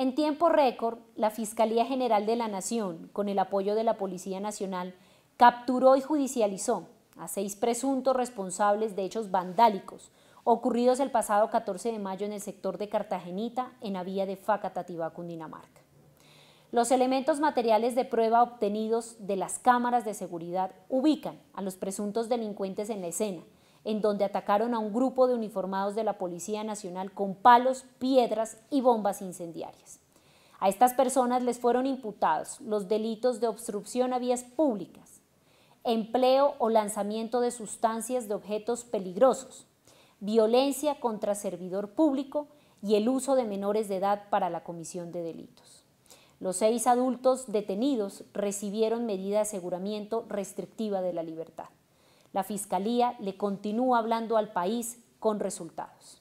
En tiempo récord, la Fiscalía General de la Nación, con el apoyo de la Policía Nacional, capturó y judicializó a seis presuntos responsables de hechos vandálicos ocurridos el pasado 14 de mayo en el sector de Cartagenita, en la vía de Facatativá, Cundinamarca. Los elementos materiales de prueba obtenidos de las cámaras de seguridad ubican a los presuntos delincuentes en la escena, en donde atacaron a un grupo de uniformados de la Policía Nacional con palos, piedras y bombas incendiarias. A estas personas les fueron imputados los delitos de obstrucción a vías públicas, empleo o lanzamiento de sustancias de objetos peligrosos, violencia contra servidor público y el uso de menores de edad para la comisión de delitos. Los seis adultos detenidos recibieron medida de aseguramiento restrictiva de la libertad. La Fiscalía le continúa hablando al país con resultados.